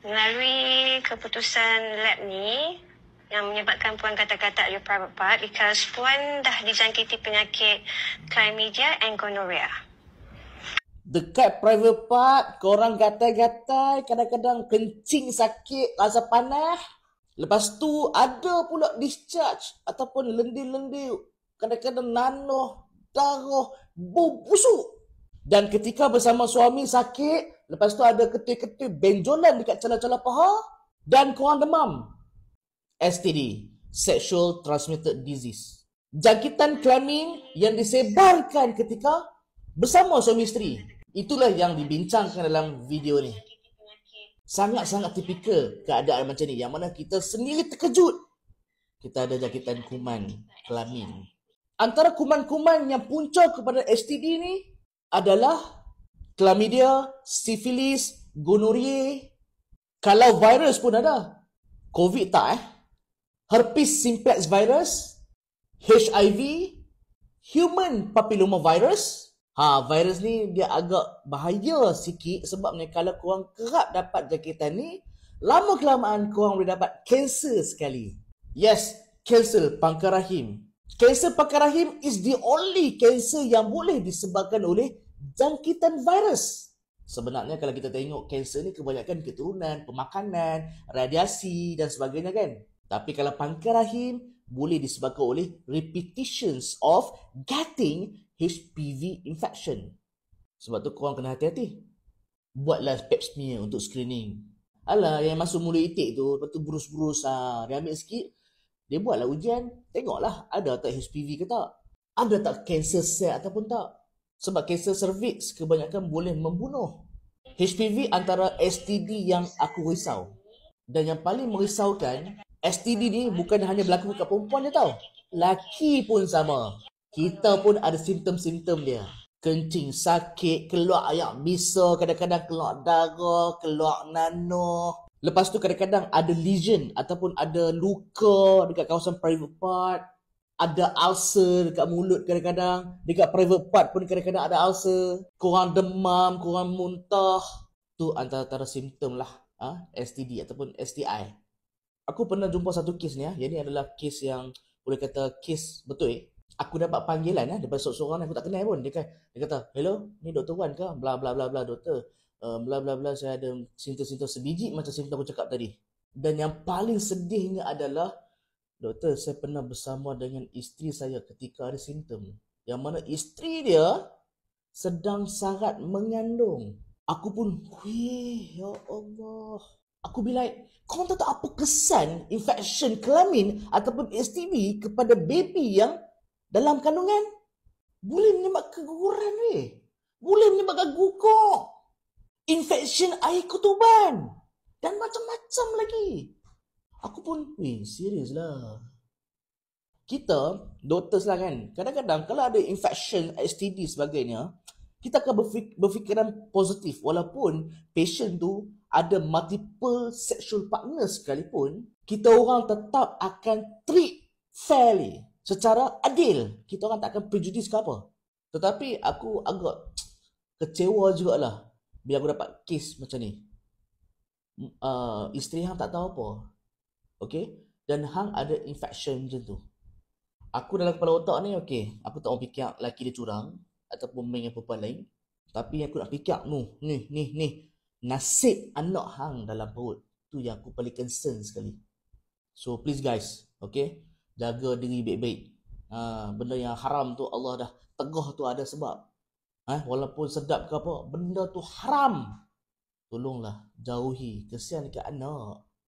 melalui keputusan lab ni yang menyebabkan puan kata-kata you private part because puan dah dijangkiti penyakit chlamydia and gonorrhea. Dekat private part, korang kata-kata kadang-kadang kencing sakit, rasa panas. Lepas tu ada pula discharge ataupun lendir-lendir kadang-kadang nanoh, darah, busuk. Dan ketika bersama suami sakit, Lepas tu ada ketih-ketih benjolan dekat celah-celah paha dan korang demam. STD, sexual transmitted disease. Jangkitan kelamin yang disebarkan ketika bersama suami isteri. Itulah yang dibincangkan dalam video ni. Sangat-sangat tipikal keadaan macam ni yang mana kita sendiri terkejut. Kita ada jangkitan kuman kelamin. Antara kuman-kuman yang punca kepada STD ni adalah chlamydia, syphilis, gonorrhea. Kalau virus pun ada. COVID tak eh. Herpes simplex virus. HIV. Human papilloma virus. Ha, virus ni dia agak bahaya sikit sebab ni kalau korang kerap dapat jangkitan ni, lama kelamaan korang boleh dapat kanser sekali. Yes, kanser pangkar rahim. Kanser pangkar rahim is the only kanser yang boleh disebabkan oleh jangkitan virus. Sebenarnya kalau kita tengok kanser ni kebanyakan keturunan, pemakanan, radiasi dan sebagainya kan. Tapi kalau pangkal rahim boleh disebabkan oleh repetitions of getting HPV infection. Sebab tu korang kena hati-hati. Buatlah pap smear untuk screening. Alah yang masuk mulut itik tu, lepas tu burus-burus, ha, ah, dia ambil sikit, dia buatlah ujian, tengoklah ada tak HPV ke tak. Ada tak cancer cell ataupun tak sebab kanser serviks kebanyakan boleh membunuh. HPV antara STD yang aku risau. Dan yang paling merisaukan, STD ni bukan hanya berlaku kat perempuan je tau. Laki pun sama. Kita pun ada simptom-simptom dia. Kencing sakit, keluar ayak bisa, kadang-kadang keluar darah, keluar nano Lepas tu kadang-kadang ada lesion ataupun ada luka dekat kawasan private part ada ulcer dekat mulut kadang-kadang dekat private part pun kadang-kadang ada ulcer kurang demam kurang muntah tu antara-antara simptom lah ha? STD ataupun STI aku pernah jumpa satu kes ni ha? ya Ini adalah kes yang boleh kata kes betul eh aku dapat panggilan ya daripada seorang aku tak kenal pun dia kata dia kata hello ni doktor Wan ke bla bla bla bla doktor um, bla bla bla saya ada simptom-simptom sebiji macam simptom aku cakap tadi dan yang paling sedihnya adalah Doktor, saya pernah bersama dengan isteri saya ketika ada simptom. Yang mana isteri dia sedang sangat mengandung. Aku pun, wih, ya Allah. Aku bilai, kau tahu tak apa kesan infection kelamin ataupun STB kepada baby yang dalam kandungan? Boleh menyebab keguguran, weh. Boleh menyebabkan gugur. Infection air kutuban. Dan macam-macam lagi. Aku pun, weh, serius lah. Kita, doktor lah kan, kadang-kadang kalau ada infection, STD sebagainya, kita akan berfikiran positif walaupun patient tu ada multiple sexual partner sekalipun, kita orang tetap akan treat fairly. Secara adil, kita orang tak akan prejudis ke apa. Tetapi aku agak kecewa juga lah. bila aku dapat kes macam ni. Uh, isteri hang tak tahu apa. Okay. Dan hang ada infection macam tu. Aku dalam kepala otak ni, okay. Aku tak mau fikir lelaki dia curang. Ataupun main dengan perempuan lain. Tapi aku nak fikir tu. Ni, ni, ni. Nasib anak hang dalam perut. Tu yang aku paling concern sekali. So please guys. Okay. Jaga diri baik-baik. Ha, benda yang haram tu Allah dah tegah tu ada sebab. Ha, walaupun sedap ke apa. Benda tu haram. Tolonglah jauhi kesian ke anak.